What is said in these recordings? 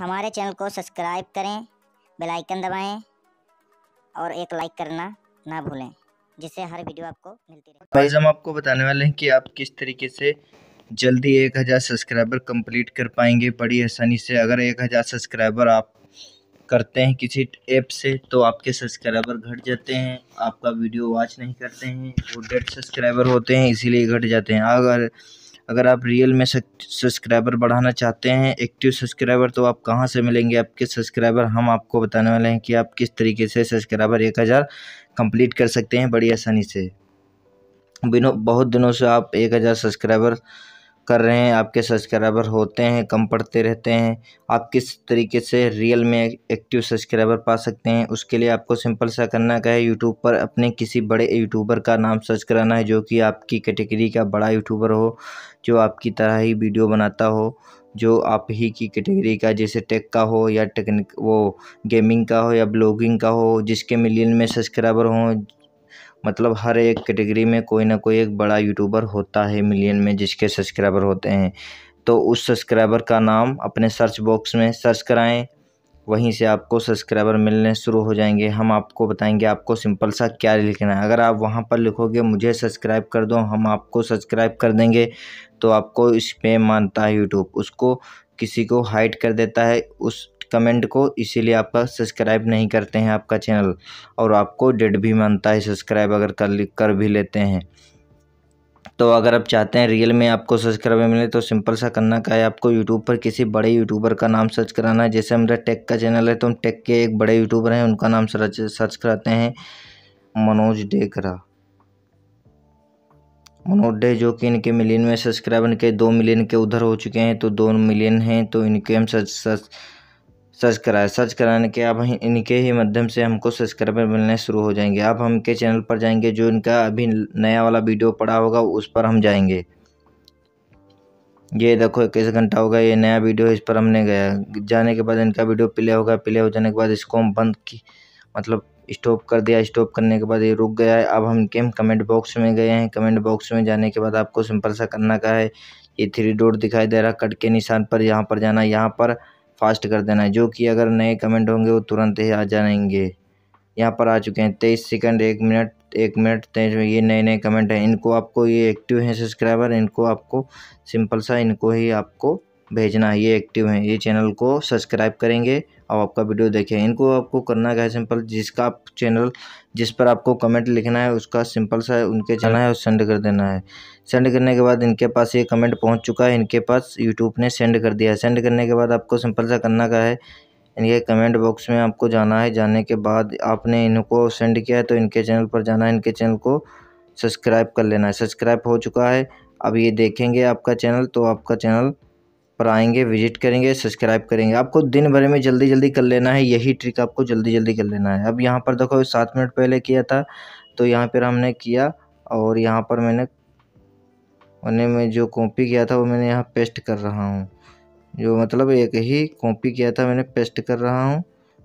हमारे चैनल को सब्सक्राइब करें बेल आइकन दबाएं और एक लाइक करना ना भूलें जिससे हर वीडियो आपको मिलती रहे भाई हम आपको बताने वाले हैं कि आप किस तरीके से जल्दी एक हज़ार सब्सक्राइबर कंप्लीट कर पाएंगे बड़ी आसानी से अगर एक हज़ार सब्सक्राइबर आप करते हैं किसी ऐप से तो आपके सब्सक्राइबर घट जाते हैं आपका वीडियो वॉच नहीं करते हैं वो डेड सब्सक्राइबर होते हैं इसीलिए घट जाते हैं अगर अगर आप रियल में सब्सक्राइबर बढ़ाना चाहते हैं एक्टिव सब्सक्राइबर तो आप कहाँ से मिलेंगे आपके सब्सक्राइबर हम आपको बताने वाले हैं कि आप किस तरीके से सब्सक्राइबर एक हज़ार कंप्लीट कर सकते हैं बड़ी आसानी से बिनो बहुत दिनों से आप एक हज़ार सब्सक्राइबर कर रहे हैं आपके सब्सक्राइबर होते हैं कम पढ़ते रहते हैं आप किस तरीके से रियल में एक्टिव सब्सक्राइबर पा सकते हैं उसके लिए आपको सिंपल सा करना क्या है यूट्यूब पर अपने किसी बड़े यूट्यूबर का नाम सर्च कराना है जो कि आपकी कैटेगरी का बड़ा यूट्यूबर हो जो आपकी तरह ही वीडियो बनाता हो जो आप ही की कैटेगरी का जैसे टेक का हो या टेक्निक वो गेमिंग का हो या ब्लॉगिंग का हो जिसके मिलियन में सब्सक्राइबर हों मतलब हर एक कैटेगरी में कोई ना कोई एक बड़ा यूट्यूबर होता है मिलियन में जिसके सब्सक्राइबर होते हैं तो उस सब्सक्राइबर का नाम अपने सर्च बॉक्स में सर्च कराएं वहीं से आपको सब्सक्राइबर मिलने शुरू हो जाएंगे हम आपको बताएंगे आपको सिंपल सा क्या लिखना है अगर आप वहाँ पर लिखोगे मुझे सब्सक्राइब कर दो हम आपको सब्सक्राइब कर देंगे तो आपको इस पे मानता है यूट्यूब उसको किसी को हाइड कर देता है उस कमेंट को इसीलिए आपका सब्सक्राइब नहीं करते हैं आपका चैनल और आपको डेड भी मानता है सब्सक्राइब अगर कर कर भी लेते हैं तो अगर आप चाहते हैं रियल में आपको सर्च मिले तो सिंपल सा करना का है आपको यूट्यूब पर किसी बड़े यूट्यूबर का नाम सर्च कराना है जैसे हमारा टेक का चैनल है तो हम टेक के एक बड़े यूट्यूबर हैं उनका नाम सर्च सर्च कराते हैं मनोज डेकरा मनोज डे जो कि इनके मिलियन में सब्सक्राइबर इनके दो मिलियन के उधर हो चुके हैं तो दो मिलियन हैं तो इनके हम सर्च सर्च सर्च कराया सर्च कराने के अब इनके ही माध्यम से हमको सब्सक्राइबर मिलने शुरू हो जाएंगे अब हम के चैनल पर जाएंगे जो इनका अभी नया वाला वीडियो पड़ा होगा उस पर हम जाएंगे ये देखो इक्कीस घंटा होगा ये नया वीडियो इस पर हमने गया जाने के बाद इनका वीडियो प्ले होगा प्ले हो जाने के बाद इसको हम बंद की मतलब स्टॉप कर दिया स्टॉप करने के बाद ये रुक गया है अब हम केम कमेंट बॉक्स में गए हैं कमेंट बॉक्स में जाने के बाद आपको सिंपल सा करना का है ये थ्री डोर दिखाई दे रहा कट के निशान पर यहाँ पर जाना यहाँ पर फास्ट कर देना है जो कि अगर नए कमेंट होंगे वो तुरंत ही आ जाएंगे यहाँ पर आ चुके हैं तेईस सेकंड एक मिनट एक मिनट तेईस ये नए नए कमेंट हैं इनको आपको ये एक्टिव हैं सब्सक्राइबर इनको आपको सिंपल सा इनको ही आपको भेजना ये एक्टिव हैं ये चैनल को सब्सक्राइब करेंगे और आपका वीडियो देखें इनको आपको करना क्या है सिंपल जिसका आप चैनल जिस पर आपको कमेंट लिखना है उसका सिंपल सा उनके जाना है और सेंड कर देना है सेंड करने के बाद इनके पास ये कमेंट पहुंच चुका है इनके पास यूट्यूब ने सेंड कर दिया है सेंड करने के बाद आपको सिंपल सा करना क्या है इनके कमेंट बॉक्स में आपको जाना है जाने के बाद आपने इनको सेंड किया है तो इनके चैनल पर जाना है इनके चैनल को सब्सक्राइब कर लेना है सब्सक्राइब हो चुका है अब ये देखेंगे आपका चैनल तो आपका चैनल पर आएंगे विजिट करेंगे सब्सक्राइब करेंगे आपको दिन भर में जल्दी जल्दी कर लेना है यही ट्रिक आपको जल्दी जल्दी कर लेना है अब यहाँ पर देखो सात मिनट पहले किया था तो यहाँ पर हमने किया और यहाँ पर मैंने मैंने मैं जो कॉपी किया था वो मैंने यहाँ पेस्ट कर रहा हूँ जो मतलब एक ही कॉपी किया था मैंने पेस्ट कर रहा हूँ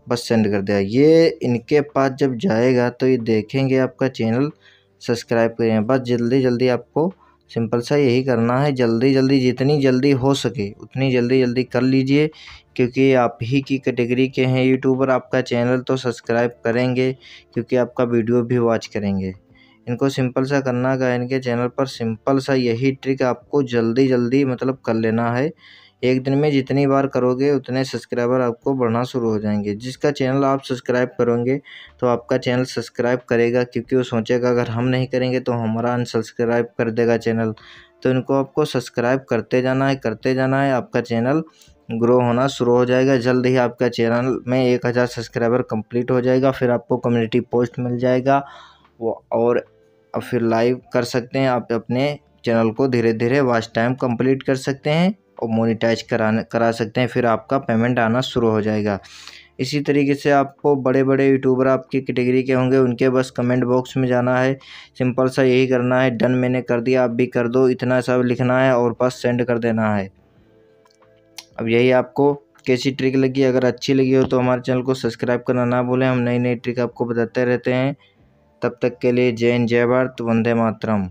बस सेंड कर दिया ये इनके पास जब जाएगा तो ये देखेंगे आपका चैनल सब्सक्राइब करें बस जल्दी जल्दी आपको सिंपल सा यही करना है जल्दी जल्दी जितनी जल्दी हो सके उतनी जल्दी जल्दी कर लीजिए क्योंकि आप ही की कैटेगरी के हैं यूट्यूबर आपका चैनल तो सब्सक्राइब करेंगे क्योंकि आपका वीडियो भी वॉच करेंगे इनको सिंपल सा करना का इनके चैनल पर सिंपल सा यही ट्रिक आपको जल्दी जल्दी मतलब कर लेना है एक दिन में जितनी बार करोगे उतने सब्सक्राइबर आपको बढ़ना शुरू हो जाएंगे जिसका चैनल आप सब्सक्राइब करोगे तो आपका चैनल सब्सक्राइब करेगा क्योंकि वो सोचेगा अगर हम नहीं करेंगे तो हमारा अनसब्सक्राइब कर देगा चैनल तो इनको आपको सब्सक्राइब करते जाना है करते जाना है आपका चैनल ग्रो होना शुरू हो जाएगा जल्द ही आपका चैनल में एक हज़ार सब्सक्राइबर कंप्लीट हो जाएगा फिर आपको कम्युनिटी पोस्ट मिल जाएगा वो और फिर लाइव कर सकते हैं आप अपने चैनल को धीरे धीरे वाच टाइम कंप्लीट कर सकते हैं और मोनिटाइज कराने करा सकते हैं फिर आपका पेमेंट आना शुरू हो जाएगा इसी तरीके से आपको बड़े बड़े यूट्यूबर आपकी कैटेगरी के होंगे उनके बस कमेंट बॉक्स में जाना है सिंपल सा यही करना है डन मैंने कर दिया आप भी कर दो इतना सब लिखना है और बस सेंड कर देना है अब यही आपको कैसी ट्रिक लगी अगर अच्छी लगी हो तो हमारे चैनल को सब्सक्राइब करना ना भूलें हम नई नई ट्रिक आपको बताते रहते हैं तब तक के लिए जय हिंद जय भारत वंदे मातरम